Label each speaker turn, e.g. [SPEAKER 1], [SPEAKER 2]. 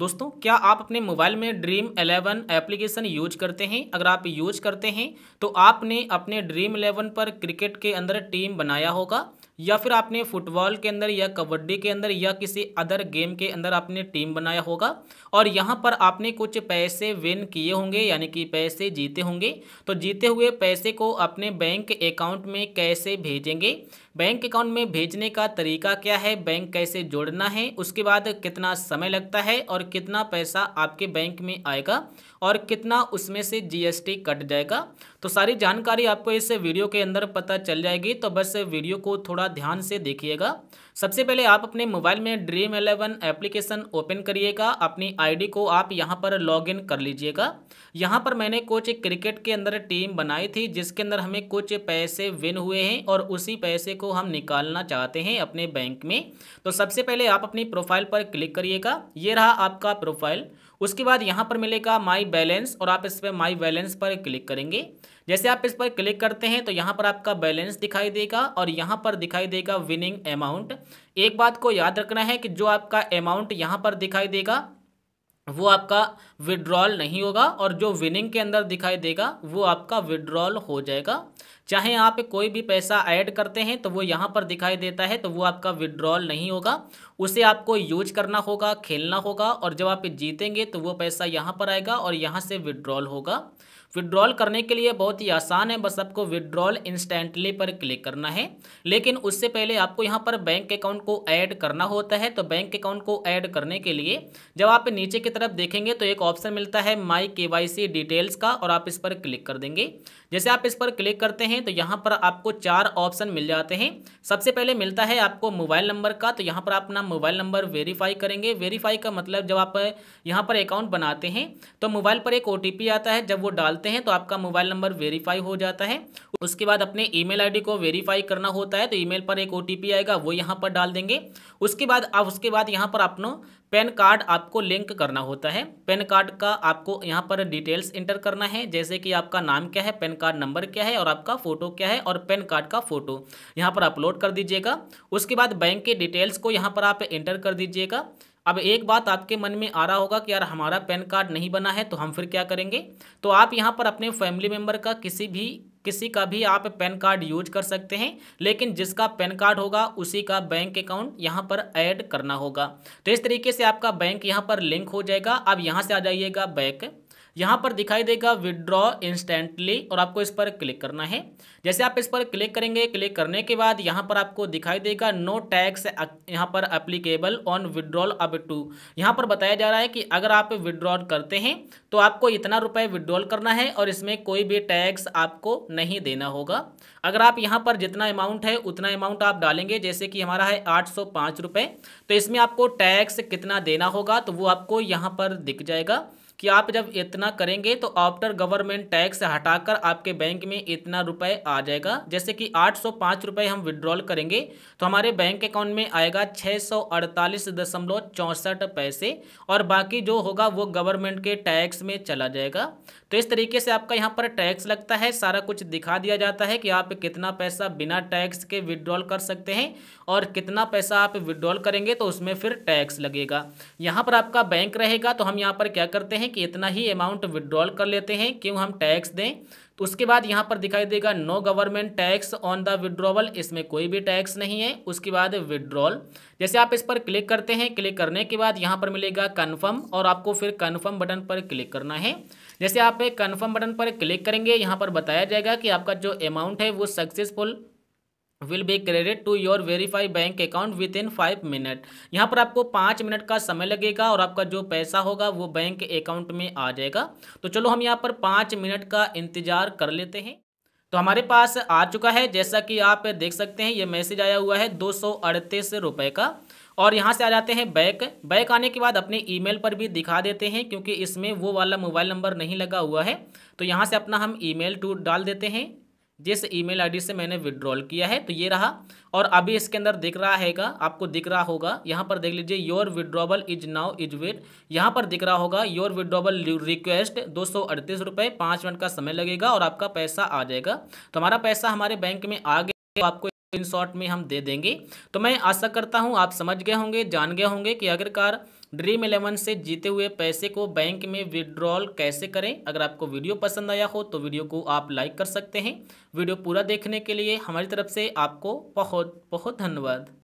[SPEAKER 1] दोस्तों क्या आप अपने मोबाइल में ड्रीम एलेवन एप्लीकेशन यूज करते हैं अगर आप यूज करते हैं तो आपने अपने ड्रीम एलेवन पर क्रिकेट के अंदर टीम बनाया होगा या फिर आपने फुटबॉल के अंदर या कबड्डी के अंदर या किसी अदर गेम के अंदर आपने टीम बनाया होगा और यहाँ पर आपने कुछ पैसे विन किए होंगे यानी कि पैसे जीते होंगे तो जीते हुए पैसे को अपने बैंक अकाउंट में कैसे भेजेंगे बैंक अकाउंट में भेजने का तरीका क्या है बैंक कैसे जोड़ना है उसके बाद कितना समय लगता है और कितना पैसा आपके बैंक में आएगा और कितना उसमें से जीएसटी कट जाएगा तो सारी जानकारी आपको इस वीडियो के अंदर पता चल जाएगी तो बस वीडियो को थोड़ा ध्यान से देखिएगा सबसे पहले आप अपने मोबाइल में ड्रीम एलेवन एप्लीकेशन ओपन करिएगा अपनी आईडी को आप यहाँ पर लॉगिन कर लीजिएगा यहाँ पर मैंने कुछ क्रिकेट के अंदर टीम बनाई थी जिसके अंदर हमें कुछ पैसे विन हुए हैं और उसी पैसे को को हम निकालना चाहते हैं अपने बैंक में तो सबसे पहले आप अपनी प्रोफाइल पर क्लिक करिएगा ये रहा आपका प्रोफाइल उसके बाद यहाँ पर मिलेगा माई बैलेंस और आप इस पर माई बैलेंस पर क्लिक करेंगे जैसे आप इस पर क्लिक करते हैं तो यहाँ पर आपका बैलेंस दिखाई देगा और यहाँ पर दिखाई देगा विनिंग अमाउंट एक बात को याद रखना है कि जो आपका अमाउंट यहाँ पर दिखाई देगा वो आपका विड्रॉल नहीं होगा और जो विनिंग के अंदर दिखाई देगा वो आपका विड्रॉल हो जाएगा चाहे आप कोई भी पैसा ऐड करते हैं तो वो यहाँ पर दिखाई देता है तो वो आपका विड्रॉल नहीं होगा उसे आपको यूज करना होगा खेलना होगा और जब आप जीतेंगे तो वो पैसा यहाँ पर आएगा और यहाँ से विड्रॉल होगा विड्रॉल करने के लिए बहुत ही आसान है बस आपको विड्रॉल इंस्टेंटली पर क्लिक करना है लेकिन उससे पहले आपको यहाँ पर बैंक अकाउंट को ऐड करना होता है तो बैंक अकाउंट को ऐड करने के लिए जब आप नीचे की तरफ देखेंगे तो एक ऑप्शन मिलता है माई के डिटेल्स का और आप इस पर क्लिक कर देंगे जैसे आप इस पर क्लिक करते हैं तो यहाँ पर आपको चार ऑप्शन मिल जाते हैं सबसे पहले मिलता है आपको मोबाइल नंबर का तो यहाँ पर आप अपना मोबाइल नंबर वेरीफाई करेंगे वेरीफाई का मतलब जब आप यहाँ पर अकाउंट बनाते हैं तो मोबाइल पर एक ओ आता है जब वो डालते करते हैं तो आपका मोबाइल नंबर वेरीफाई हो जाता है उसके बाद अपने ईमेल आईडी को वेरीफाई करना होता है तो ईमेल पर एक ओटीपी आएगा वो यहाँ पर डाल देंगे उसके बाद अब उसके बाद यहाँ पर अपनो पैन कार्ड आपको लिंक करना होता है पैन कार्ड का आपको यहाँ पर डिटेल्स इंटर करना है जैसे कि आपका नाम क्या है पैन कार्ड नंबर क्या है और आपका फ़ोटो क्या है और पैन कार्ड का फ़ोटो यहाँ पर अपलोड कर दीजिएगा उसके बाद बैंक के डिटेल्स को यहाँ पर आप इंटर कर दीजिएगा अब एक बात आपके मन में आ रहा होगा कि यार हमारा पैन कार्ड नहीं बना है तो हम फिर क्या करेंगे तो आप यहाँ पर अपने फैमिली मेम्बर का किसी भी किसी का भी आप पैन कार्ड यूज कर सकते हैं लेकिन जिसका पैन कार्ड होगा उसी का बैंक अकाउंट यहाँ पर ऐड करना होगा तो इस तरीके से आपका बैंक यहाँ पर लिंक हो जाएगा अब यहाँ से आ जाइएगा बैंक यहाँ पर दिखाई देगा विदड्रॉ इंस्टेंटली और आपको इस पर क्लिक करना है जैसे आप इस पर क्लिक करेंगे क्लिक करने के बाद यहाँ पर आपको दिखाई देगा नो टैक्स यहाँ पर अप्लीकेबल ऑन विदड्रॉल अब टू यहाँ पर बताया जा रहा है कि अगर आप विदड्रॉल करते हैं तो आपको इतना रुपये विदड्रॉल करना है और इसमें कोई भी टैक्स आपको नहीं देना होगा अगर आप यहाँ पर जितना अमाउंट है उतना अमाउंट आप डालेंगे जैसे कि हमारा है आठ सौ पाँच रुपये तो इसमें आपको टैक्स कितना देना होगा तो वो आपको यहाँ पर दिख जाएगा कि आप जब इतना करेंगे तो आफ्टर गवर्नमेंट टैक्स हटाकर आपके बैंक में इतना रुपए आ जाएगा जैसे कि आठ सौ पाँच रुपये हम विड्रॉल करेंगे तो हमारे बैंक अकाउंट में आएगा छः सौ अड़तालीस दशमलव चौंसठ पैसे और बाकी जो होगा वो गवर्नमेंट के टैक्स में चला जाएगा तो इस तरीके से आपका यहाँ पर टैक्स लगता है सारा कुछ दिखा दिया जाता है कि आप कितना पैसा बिना टैक्स के विड्रॉल कर सकते हैं और कितना पैसा आप विड्रॉल करेंगे तो उसमें फिर टैक्स लगेगा यहाँ पर आपका बैंक रहेगा तो हम यहाँ पर क्या करते हैं हैं कि इतना ही अमाउंट विड्रॉल कर लेते हैं क्यों हम टैक्स दें तो उसके बाद यहाँ पर दिखाई देगा no government tax on the withdrawal इसमें कोई भी टैक्स नहीं है उसके बाद विड्रॉल जैसे आप इस पर क्लिक करते हैं क्लिक करने के बाद यहाँ पर मिलेगा कन्फर्म और आपको फिर कन्फर्म बटन पर क्लिक करना है जैसे आप कन्फर्म बटन पर क्लिक करेंगे यहाँ पर बताया जाएगा कि आपका जो अमाउंट है वो successful will be credit to your verify bank account within five minute यहाँ पर आपको पाँच मिनट का समय लगेगा और आपका जो पैसा होगा वो बैंक अकाउंट में आ जाएगा तो चलो हम यहाँ पर पाँच मिनट का इंतज़ार कर लेते हैं तो हमारे पास आ चुका है जैसा कि आप देख सकते हैं ये मैसेज आया हुआ है दो सौ अड़तीस रुपये का और यहाँ से आ जाते हैं बैक बैक आने के बाद अपने ईमेल पर भी दिखा देते हैं क्योंकि इसमें वो वाला मोबाइल नंबर नहीं लगा हुआ है तो यहाँ से अपना हम ईमेल टू डाल देते हैं जिस ईमेल आईडी से मैंने विड्रॉल किया है तो ये रहा और अभी इसके अंदर दिख रहा हैगा आपको दिख रहा होगा यहाँ पर देख लीजिए your withdrawable is now is wait यहाँ पर दिख रहा होगा योर विड्रॉबल रिक्वेस्ट दो सौ अड़तीस रुपये पाँच मिनट का समय लगेगा और आपका पैसा आ जाएगा तो हमारा पैसा हमारे बैंक में आ गया तो आपको इन शॉर्ट में हम दे देंगे तो मैं आशा करता हूँ आप समझ गए होंगे जान गए होंगे कि आखिरकार ड्रीम इलेवन से जीते हुए पैसे को बैंक में विड्रॉल कैसे करें अगर आपको वीडियो पसंद आया हो तो वीडियो को आप लाइक कर सकते हैं वीडियो पूरा देखने के लिए हमारी तरफ से आपको बहुत बहुत धन्यवाद